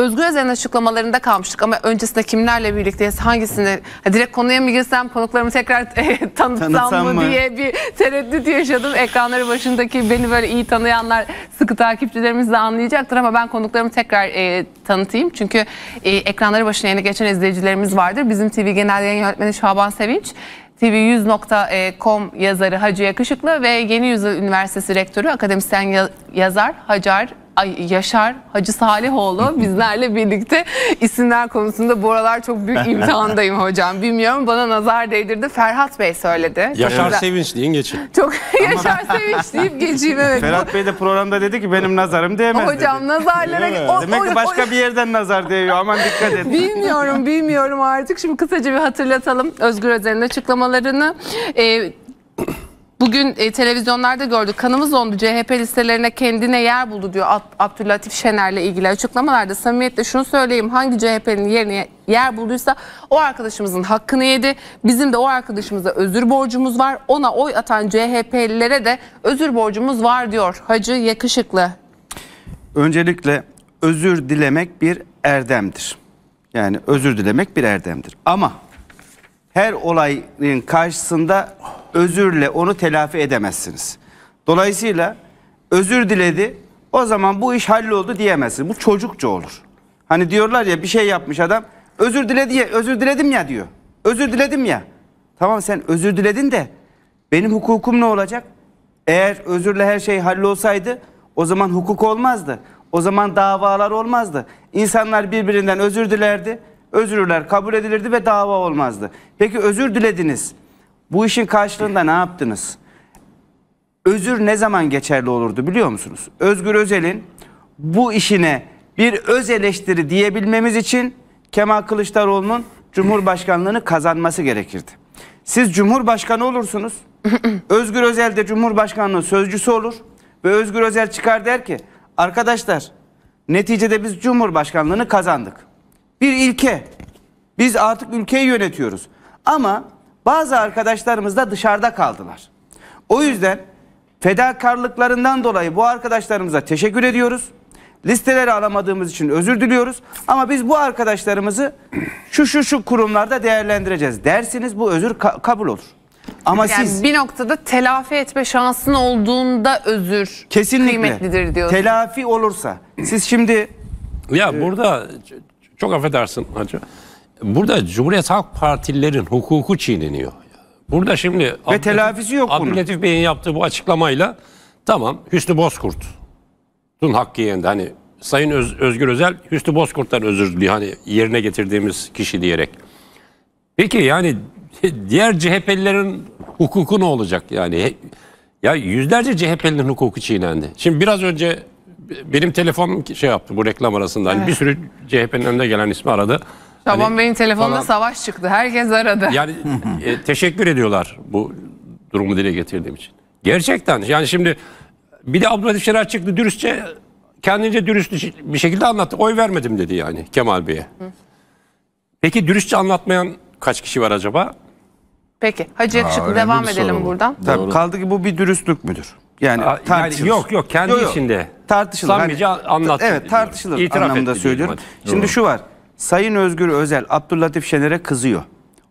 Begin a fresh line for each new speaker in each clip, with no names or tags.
Özgür Özel'in açıklamalarında kalmıştık ama öncesinde kimlerle birlikteyiz, hangisini direkt konuya mı girsem konuklarımı tekrar e, tanıtsam, tanıtsam mı, diye bir tereddüt yaşadım. Ekranları başındaki beni böyle iyi tanıyanlar sıkı takipçilerimiz de anlayacaktır ama ben konuklarımı tekrar e, tanıtayım. Çünkü e, ekranları başına yeni geçen izleyicilerimiz vardır. Bizim TV Genel Yayın Yönetmeni Şaban Sevinç. TV100.com e, yazarı Hacı Yakışıklı ve Yeni Yüzyıl Üniversitesi Rektörü akademisyen yazar Hacar. Ay, Yaşar Hacı Salihoğlu bizlerle birlikte isimler konusunda bu aralar çok büyük imtihandayım hocam. Bilmiyorum bana nazar değdirdi. Ferhat Bey söyledi. Yaşar güzel.
Sevinç deyin geçin.
Çok Yaşar
Sevinç deyip geçeyim evet. Ferhat Bey de programda dedi ki benim nazarım değmez Hocam dedi. nazarlara... o, Demek ki başka bir yerden nazar değiyor aman dikkat et.
Bilmiyorum bilmiyorum artık. Şimdi kısaca bir hatırlatalım Özgür Özel'in açıklamalarını. Ee, Bugün e, televizyonlarda gördük kanımız dondu CHP listelerine kendine yer buldu diyor Ab Abdülatif Şener'le ilgili açıklamalarda. Samimiyetle şunu söyleyeyim hangi CHP'nin yerine yer bulduysa o arkadaşımızın hakkını yedi. Bizim de o arkadaşımıza özür borcumuz var. Ona oy atan CHP'lilere de özür borcumuz var diyor Hacı Yakışıklı.
Öncelikle özür dilemek bir erdemdir. Yani özür dilemek bir erdemdir. Ama her olayın karşısında özürle onu telafi edemezsiniz. Dolayısıyla özür diledi o zaman bu iş halloldu diyemezsin. Bu çocukça olur. Hani diyorlar ya bir şey yapmış adam özür diledi ya özür diledim ya diyor. Özür diledim ya. Tamam sen özür diledin de benim hukukum ne olacak? Eğer özürle her şey hallolsaydı o zaman hukuk olmazdı. O zaman davalar olmazdı. İnsanlar birbirinden özür dilerdi. Özürler kabul edilirdi ve dava olmazdı. Peki özür dilediniz. Bu işin karşılığında ne yaptınız? Özür ne zaman geçerli olurdu biliyor musunuz? Özgür Özel'in bu işine bir öz eleştiri diyebilmemiz için Kemal Kılıçdaroğlu'nun Cumhurbaşkanlığını kazanması gerekirdi. Siz Cumhurbaşkanı olursunuz. Özgür Özel de Cumhurbaşkanlığı sözcüsü olur. Ve Özgür Özel çıkar der ki arkadaşlar neticede biz Cumhurbaşkanlığını kazandık. Bir ilke. Biz artık ülkeyi yönetiyoruz. Ama bazı arkadaşlarımız da dışarıda kaldılar. O yüzden fedakarlıklarından dolayı bu arkadaşlarımıza teşekkür ediyoruz. Listeleri alamadığımız için özür diliyoruz. Ama biz bu arkadaşlarımızı şu şu şu kurumlarda değerlendireceğiz dersiniz bu özür ka kabul olur. Ama yani siz bir
noktada telafi etme şansın olduğunda özür kesinlikle kıymetlidir diyorsun.
Telafi olursa siz şimdi
ya e, burada çok affedersin hacı burada Cumhuriyet Halk Partililerin hukuku çiğneniyor. Burada şimdi ve telafisi yok bunun. Latif Bey'in yaptığı bu açıklamayla tamam Hüsnü Bozkurt'un hakkı yendi. Hani Sayın Öz, Özgür Özel Hüsnü Bozkurt'tan özür diliyor. Hani yerine getirdiğimiz kişi diyerek. Peki yani diğer CHP'lilerin hukuku ne olacak yani? Ya yüzlerce CHP'linin hukuku çiğnendi. Şimdi biraz önce benim telefonum şey yaptı bu reklam arasında. Hani Bir sürü CHP'nin önde gelen ismi aradı.
Şaban hani, Bey'in telefonunda falan. savaş çıktı. Herkes aradı.
Yani e, teşekkür ediyorlar bu durumu dile getirdiğim için. Gerçekten yani şimdi bir de Abdülhatif Şener çıktı dürüstçe kendince dürüst bir şekilde anlattı. Oy vermedim dedi yani Kemal Bey'e. Peki dürüstçe anlatmayan kaç kişi var acaba?
Peki Hacı Yakışıklı devam edelim soralım. buradan. Tabii
kaldı ki bu bir dürüstlük müdür? Yani, Aa, yani yok yok kendi yok, yok. içinde tartışılır. Samimice hani, anlattı. Evet tartışılır diyorum. anlamında söylüyorum. Şimdi şu var. Sayın Özgür Özel Abdülatif Şener'e kızıyor.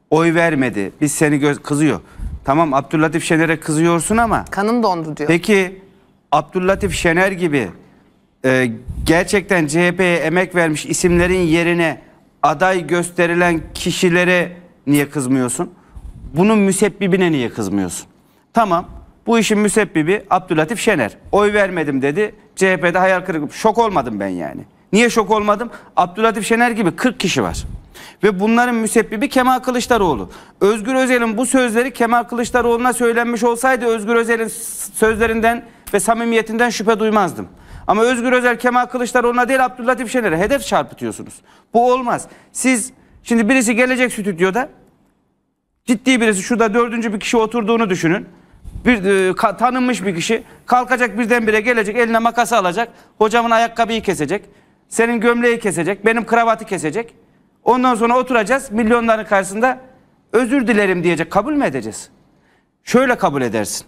Oy vermedi. Biz seni göz kızıyor. Tamam Abdülatif Şener'e kızıyorsun ama.
Kanım dondu diyor.
Peki Abdülatif Şener gibi e, gerçekten CHP'ye emek vermiş isimlerin yerine aday gösterilen kişilere niye kızmıyorsun? Bunun müsebbibine niye kızmıyorsun? Tamam bu işin müsebbibi Abdülatif Şener. Oy vermedim dedi. CHP'de hayal kırıklığı. Şok olmadım ben yani. Niye şok olmadım? Abdülhatif Şener gibi 40 kişi var. Ve bunların müsebbibi Kemal Kılıçdaroğlu. Özgür Özel'in bu sözleri Kemal Kılıçdaroğlu'na söylenmiş olsaydı Özgür Özel'in sözlerinden ve samimiyetinden şüphe duymazdım. Ama Özgür Özel Kemal Kılıçdaroğlu'na değil Abdülhatif Şener'e hedef çarpıtıyorsunuz. Bu olmaz. Siz şimdi birisi gelecek stüdyoda ciddi birisi şurada dördüncü bir kişi oturduğunu düşünün bir e, ka, tanınmış bir kişi kalkacak birdenbire gelecek eline makası alacak hocamın ayakkabıyı kesecek senin gömleği kesecek, benim kravatı kesecek. Ondan sonra oturacağız milyonların karşısında özür dilerim diyecek. Kabul mü edeceğiz? Şöyle kabul edersin.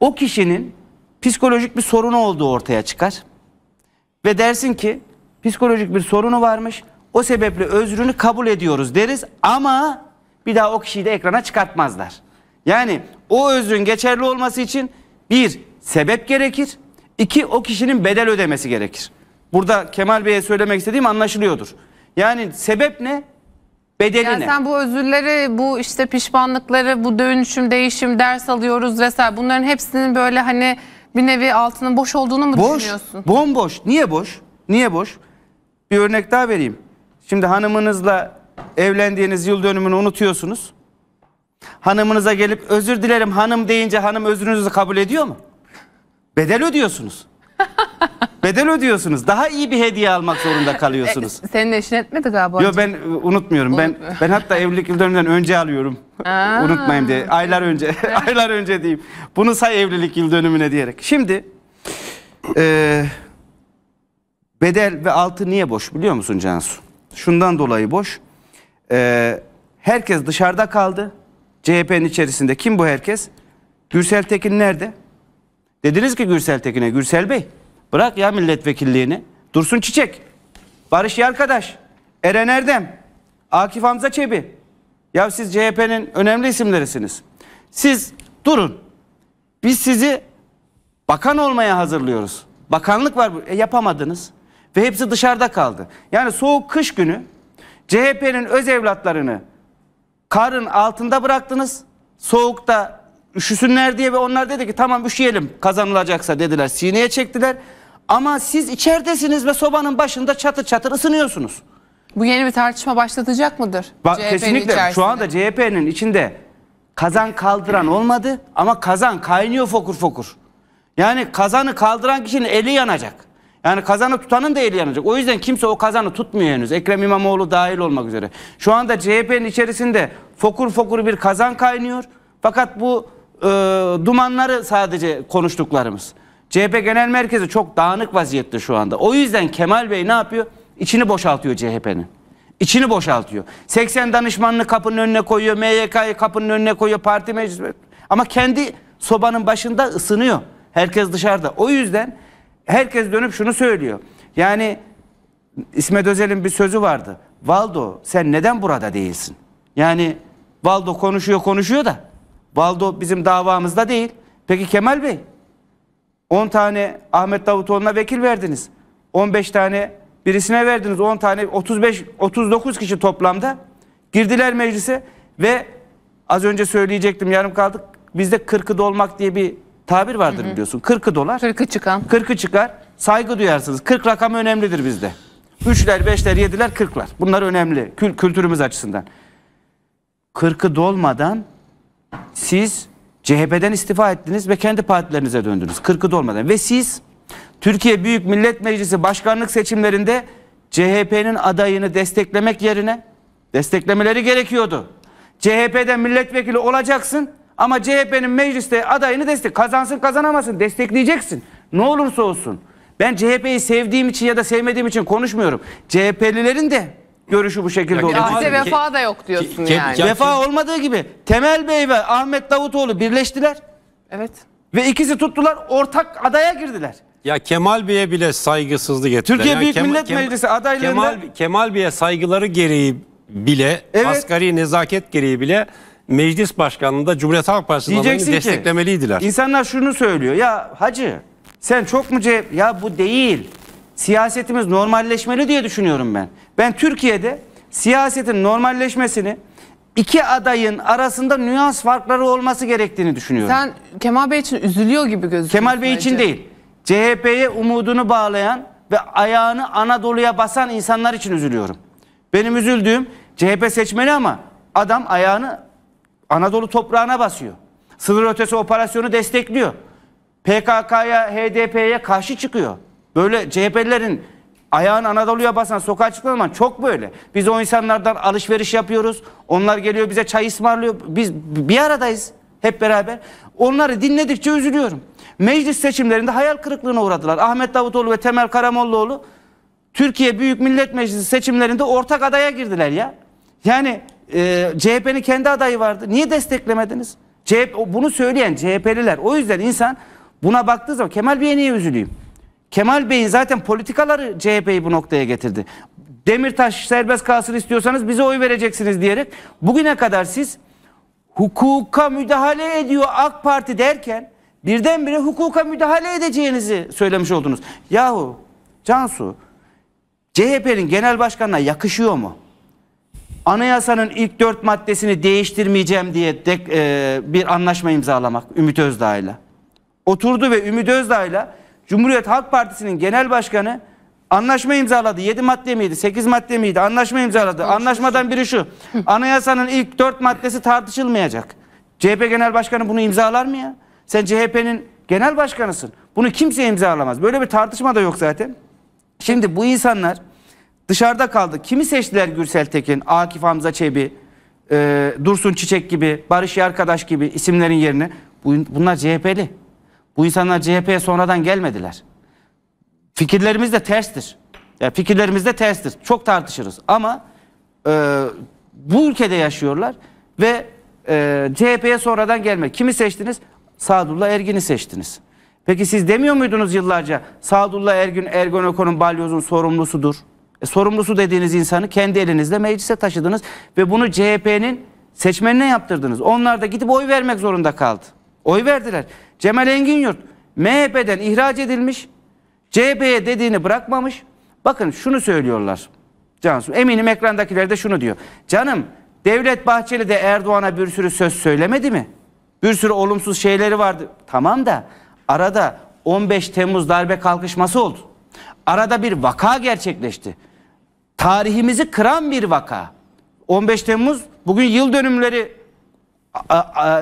O kişinin psikolojik bir sorunu olduğu ortaya çıkar. Ve dersin ki psikolojik bir sorunu varmış. O sebeple özrünü kabul ediyoruz deriz ama bir daha o kişiyi de ekrana çıkartmazlar. Yani o özrün geçerli olması için bir sebep gerekir. İki o kişinin bedel ödemesi gerekir. Burada Kemal Bey'e söylemek istediğim anlaşılıyordur. Yani sebep ne? Bedeli yani ne? sen
bu özürleri, bu işte pişmanlıkları, bu dönüşüm, değişim, ders alıyoruz vesaire bunların hepsinin böyle hani bir nevi altının boş olduğunu mu boş, düşünüyorsun?
Bomboş. Niye boş? Niye boş? Bir örnek daha vereyim. Şimdi hanımınızla evlendiğiniz yıl dönümünü unutuyorsunuz. Hanımınıza gelip özür dilerim hanım deyince hanım özrünüzü kabul ediyor mu? Bedel ödüyorsunuz. Bedel ödüyorsunuz. Daha iyi bir hediye almak zorunda kalıyorsunuz. E,
senin eşin etmedi galiba. Yok ben
e, unutmuyorum. Ben ben hatta evlilik yıl dönümünden önce alıyorum.
Aa. Unutmayayım diye.
Aylar önce. aylar önce diyeyim. Bunu say evlilik yıl dönümüne diyerek. Şimdi e, bedel ve altı niye boş biliyor musun Cansu? Şundan dolayı boş. E, herkes dışarıda kaldı. CHP'nin içerisinde. Kim bu herkes? Gürsel Tekin nerede? Dediniz ki Gürsel Tekin'e Gürsel Bey Bırak ya milletvekilliğini. Dursun Çiçek. Barış Yarkadaş. Eren Erdem. Akif Hamza Çebi. Ya siz CHP'nin önemli isimlerisiniz. Siz durun. Biz sizi bakan olmaya hazırlıyoruz. Bakanlık var. E, yapamadınız. Ve hepsi dışarıda kaldı. Yani soğuk kış günü CHP'nin öz evlatlarını karın altında bıraktınız. Soğukta üşüsünler diye ve onlar dedi ki tamam üşüyelim kazanılacaksa dediler. Sineye çektiler. Ama siz içeridesiniz ve sobanın başında çatır çatır ısınıyorsunuz.
Bu yeni bir tartışma başlatacak mıdır? Bak, CHP'nin kesinlikle içerisinde. şu
anda CHP'nin içinde kazan kaldıran olmadı ama kazan kaynıyor fokur fokur. Yani kazanı kaldıran kişinin eli yanacak. Yani kazanı tutanın da eli yanacak. O yüzden kimse o kazanı tutmuyor henüz. Ekrem İmamoğlu dahil olmak üzere. Şu anda CHP'nin içerisinde fokur fokur bir kazan kaynıyor. Fakat bu e, dumanları sadece konuştuklarımız. CHP Genel Merkezi çok dağınık vaziyette şu anda. O yüzden Kemal Bey ne yapıyor? İçini boşaltıyor CHP'nin. İçini boşaltıyor. 80 danışmanını kapının önüne koyuyor. MYK'yı kapının önüne koyuyor. Parti meclisi. Ama kendi sobanın başında ısınıyor. Herkes dışarıda. O yüzden herkes dönüp şunu söylüyor. Yani İsmet Özel'in bir sözü vardı. Valdo sen neden burada değilsin? Yani Valdo konuşuyor konuşuyor da Valdo bizim davamızda değil. Peki Kemal Bey 10 tane Ahmet Davutoğlu'na vekil verdiniz. 15 tane birisine verdiniz. 10 tane 35 39 kişi toplamda girdiler meclise ve az önce söyleyecektim yarım kaldık. Bizde 40'ı dolmak diye bir tabir vardır hı hı. biliyorsun. 40'ı dolar. 40'ı çıkan. 40'ı çıkar. Saygı duyarsınız. 40 rakam önemlidir bizde. 3'ler, 5'ler, 7'ler, 40'lar. Bunlar önemli kültürümüz açısından. 40'ı dolmadan siz CHP'den istifa ettiniz ve kendi partilerinize döndünüz. Kırkı dolmadan. Ve siz Türkiye Büyük Millet Meclisi başkanlık seçimlerinde CHP'nin adayını desteklemek yerine desteklemeleri gerekiyordu. CHP'den milletvekili olacaksın ama CHP'nin mecliste adayını destek kazansın kazanamasın destekleyeceksin. Ne olursa olsun. Ben CHP'yi sevdiğim için ya da sevmediğim için konuşmuyorum. CHP'lilerin de görüşü bu şekilde oluyor. Ah, Size şey- vefa
da yok diyorsun Ke- yani. Ya- Vefa
olmadığı gibi Temel Bey ve Ahmet Davutoğlu birleştiler Evet. ve ikisi tuttular ortak adaya girdiler.
Ya Kemal Bey'e bile saygısızlık ettiler. Türkiye Ya Büyük Kemal- Millet Kemal- Meclisi adaylığında- Kemal, Kemal Bey'e saygıları gereği bile, Evet. asgari nezaket gereği bile meclis başkanlığında Cumhuriyet Halk Partisi'nin adayını ki desteklemeliydiler.
insanlar şunu söylüyor ya hacı sen çok mu CHP ya bu değil siyasetimiz normalleşmeli diye düşünüyorum ben. Ben Türkiye'de siyasetin normalleşmesini iki adayın arasında nüans farkları olması gerektiğini düşünüyorum. Sen Kemal Bey için üzülüyor gibi gözüküyorsun. Kemal Bey için değil. CHP'ye umudunu bağlayan ve ayağını Anadolu'ya basan insanlar için üzülüyorum. Benim üzüldüğüm CHP seçmeni ama adam ayağını Anadolu toprağına basıyor. Sınır ötesi operasyonu destekliyor. PKK'ya, HDP'ye karşı çıkıyor. Böyle CHP'lilerin ayağını Anadolu'ya basan sokağa çıkan zaman çok böyle. Biz o insanlardan alışveriş yapıyoruz. Onlar geliyor bize çay ısmarlıyor. Biz bir aradayız hep beraber. Onları dinledikçe üzülüyorum. Meclis seçimlerinde hayal kırıklığına uğradılar. Ahmet Davutoğlu ve Temel Karamollaoğlu Türkiye Büyük Millet Meclisi seçimlerinde ortak adaya girdiler ya. Yani e, CHP'nin kendi adayı vardı. Niye desteklemediniz? CHP, bunu söyleyen CHP'liler. O yüzden insan buna baktığı zaman Kemal Bey'e niye üzülüyüm? Kemal Bey'in zaten politikaları CHP'yi bu noktaya getirdi. Demirtaş serbest kalsın istiyorsanız bize oy vereceksiniz diyerek bugüne kadar siz hukuka müdahale ediyor AK Parti derken birdenbire hukuka müdahale edeceğinizi söylemiş oldunuz. Yahu Cansu CHP'nin genel başkanına yakışıyor mu? Anayasanın ilk dört maddesini değiştirmeyeceğim diye dek, e, bir anlaşma imzalamak Ümit Özdağ'la. Oturdu ve Ümit Özdağ'la Cumhuriyet Halk Partisi'nin genel başkanı anlaşma imzaladı. 7 madde miydi? 8 madde miydi? Anlaşma imzaladı. Anlaşmadan biri şu. Anayasanın ilk 4 maddesi tartışılmayacak. CHP Genel Başkanı bunu imzalar mı ya? Sen CHP'nin genel başkanısın. Bunu kimse imzalamaz. Böyle bir tartışma da yok zaten. Şimdi bu insanlar dışarıda kaldı. Kimi seçtiler Gürsel Tekin, Akif Hamza Çebi, e, Dursun Çiçek gibi, Barış arkadaş gibi isimlerin yerine? Bunlar CHP'li. Bu insanlar CHP'ye sonradan gelmediler. Fikirlerimiz de terstir. Yani fikirlerimiz de terstir. Çok tartışırız ama e, bu ülkede yaşıyorlar ve e, CHP'ye sonradan gelmek. Kimi seçtiniz? Sadullah Ergin'i seçtiniz. Peki siz demiyor muydunuz yıllarca Sadullah Ergün Ergonokon'un Okon'un balyozun sorumlusudur? E, sorumlusu dediğiniz insanı kendi elinizle meclise taşıdınız ve bunu CHP'nin seçmenine yaptırdınız. Onlar da gidip oy vermek zorunda kaldı. Oy verdiler. Cemal Enginyurt MHP'den ihraç edilmiş. CHP'ye dediğini bırakmamış. Bakın şunu söylüyorlar. Cansu eminim ekrandakiler de şunu diyor. Canım Devlet Bahçeli de Erdoğan'a bir sürü söz söylemedi mi? Bir sürü olumsuz şeyleri vardı. Tamam da arada 15 Temmuz darbe kalkışması oldu. Arada bir vaka gerçekleşti. Tarihimizi kıran bir vaka. 15 Temmuz bugün yıl dönümleri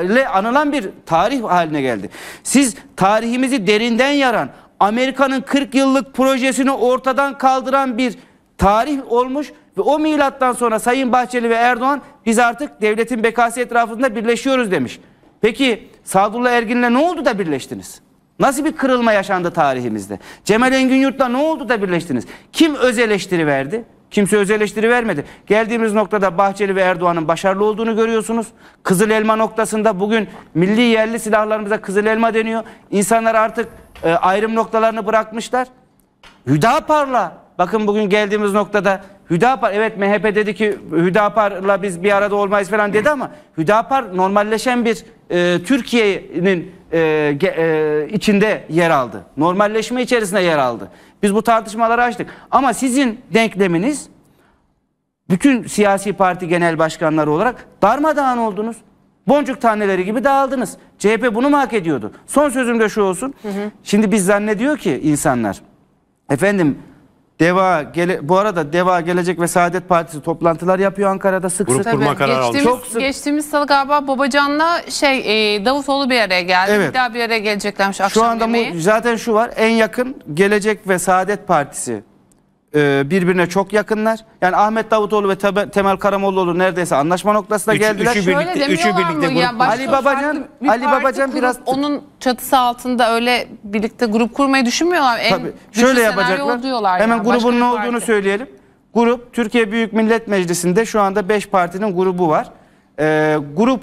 ile anılan bir tarih haline geldi. Siz tarihimizi derinden yaran, Amerika'nın 40 yıllık projesini ortadan kaldıran bir tarih olmuş ve o milattan sonra Sayın Bahçeli ve Erdoğan biz artık devletin bekası etrafında birleşiyoruz demiş. Peki Sadullah Ergin'le ne oldu da birleştiniz? Nasıl bir kırılma yaşandı tarihimizde? Cemal Engin Yurt'la ne oldu da birleştiniz? Kim öz eleştiri verdi? Kimse öz eleştiri vermedi. Geldiğimiz noktada Bahçeli ve Erdoğan'ın başarılı olduğunu görüyorsunuz. Kızıl elma noktasında bugün milli yerli silahlarımıza kızıl elma deniyor. İnsanlar artık e, ayrım noktalarını bırakmışlar. Hüdapar'la bakın bugün geldiğimiz noktada Hüdapar evet MHP dedi ki Hüdapar'la biz bir arada olmayız falan dedi ama Hüdapar normalleşen bir e, Türkiye'nin e, e, içinde yer aldı. Normalleşme içerisinde yer aldı. Biz bu tartışmaları açtık. Ama sizin denkleminiz bütün siyasi parti genel başkanları olarak darmadağın oldunuz. Boncuk taneleri gibi dağıldınız. CHP bunu mu hak ediyordu? Son sözüm de şu olsun. Hı hı. Şimdi biz zannediyor ki insanlar efendim Deva gele, bu arada Deva Gelecek ve Saadet Partisi toplantılar yapıyor Ankara'da sık Grup sık. kurma Tabii. kararı aldı. geçtiğimiz,
Çok sık. geçtiğimiz salı galiba Babacan'la şey e, Davutoğlu bir araya geldi. Evet. Bir daha bir araya geleceklermiş akşam Şu anda mu-
zaten şu var en yakın Gelecek ve Saadet Partisi e, birbirine çok yakınlar. Yani Ahmet Davutoğlu ve Temel Karamollaoğlu neredeyse anlaşma noktasına üç, geldiler. Üçü birlikte, üçü birlikte grup. Yani Ali Babacan, bir Ali Babacan biraz
onun çatısı altında öyle birlikte grup kurmayı düşünmüyorlar. En Tabii. Şöyle yapacaklar. Hemen yani. grubun ne olduğunu parti.
söyleyelim. Grup Türkiye Büyük Millet Meclisi'nde şu anda 5 partinin grubu var. Ee, grup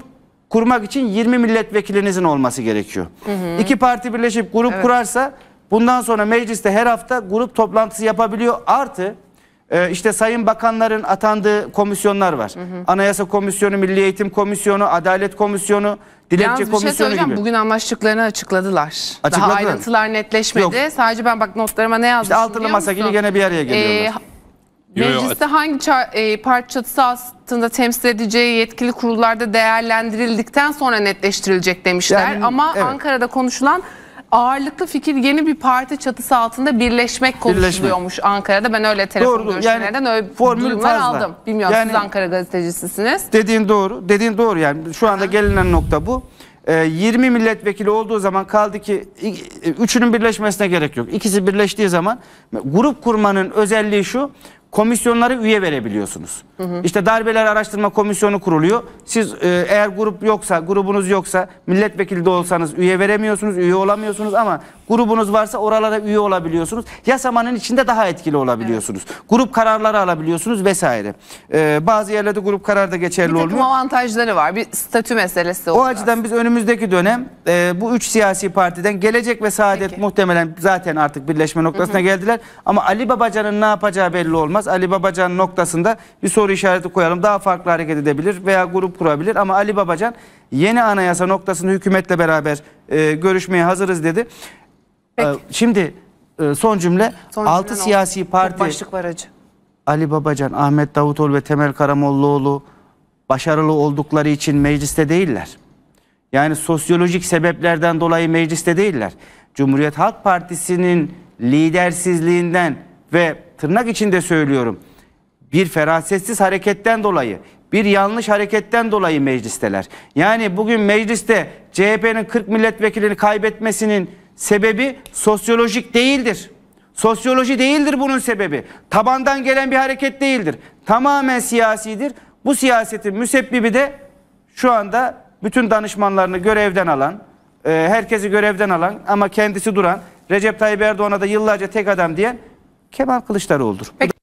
kurmak için 20 milletvekilinizin olması gerekiyor. Hı hı. İki parti birleşip grup evet. kurarsa Bundan sonra mecliste her hafta grup toplantısı yapabiliyor. Artı e, işte sayın bakanların atandığı komisyonlar var. Hı hı. Anayasa Komisyonu, Milli Eğitim Komisyonu, Adalet Komisyonu, Dilekçe Yalnız şey Komisyonu şey gibi. Bugün
anlaştıklarını açıkladılar. Açıkladılar. Daha ayrıntılar netleşmedi. Yok. Sadece ben bak notlarıma ne yazmışım İşte altılı masa gibi gene bir araya geliyorlar. Ee, Mecliste hangi e, parti çatısı altında temsil edeceği yetkili kurullarda değerlendirildikten sonra netleştirilecek demişler. Yani, Ama evet. Ankara'da konuşulan ağırlıklı fikir yeni bir parti çatısı altında birleşmek konuşuluyormuş Ankara'da. Ben öyle telefon doğru, görüşmelerden yani, öyle formül fazla. aldım. Bilmiyorum yani, siz Ankara gazetecisisiniz.
Dediğin doğru. Dediğin doğru yani. Şu anda gelinen nokta bu. 20 ee, milletvekili olduğu zaman kaldı ki üçünün birleşmesine gerek yok. İkisi birleştiği zaman grup kurmanın özelliği şu komisyonları üye verebiliyorsunuz. Hı hı. İşte darbeler araştırma komisyonu kuruluyor. Siz e, eğer grup yoksa, grubunuz yoksa milletvekili de olsanız üye veremiyorsunuz, üye olamıyorsunuz ama grubunuz varsa oralara üye olabiliyorsunuz. Yasamanın içinde daha etkili olabiliyorsunuz. Evet. Grup kararları alabiliyorsunuz vesaire. E, bazı yerlerde grup kararı da geçerli oluyor. Bir takım olmuyor. avantajları var. Bir statü meselesi oluyor. O açıdan biz önümüzdeki dönem e, bu üç siyasi partiden Gelecek ve Saadet Peki. muhtemelen zaten artık birleşme noktasına hı hı. geldiler. Ama Ali Babacan'ın ne yapacağı belli olmaz. Yılmaz Ali Babacan noktasında bir soru işareti koyalım. Daha farklı hareket edebilir veya grup kurabilir ama Ali Babacan yeni anayasa noktasında hükümetle beraber e, görüşmeye hazırız dedi. E, şimdi e, son cümle son 6 siyasi oldu. parti başlık var acı. Ali Babacan, Ahmet Davutoğlu ve Temel Karamollaoğlu başarılı oldukları için mecliste değiller. Yani sosyolojik sebeplerden dolayı mecliste değiller. Cumhuriyet Halk Partisi'nin lidersizliğinden ve tırnak içinde söylüyorum bir ferasetsiz hareketten dolayı bir yanlış hareketten dolayı meclisteler. Yani bugün mecliste CHP'nin 40 milletvekilini kaybetmesinin sebebi sosyolojik değildir. Sosyoloji değildir bunun sebebi. Tabandan gelen bir hareket değildir. Tamamen siyasidir. Bu siyasetin müsebbibi de şu anda bütün danışmanlarını görevden alan, e, herkesi görevden alan ama kendisi duran Recep Tayyip Erdoğan'a da yıllarca tek adam diyen Kemal Kılıçdaroğlu'dur. Peki.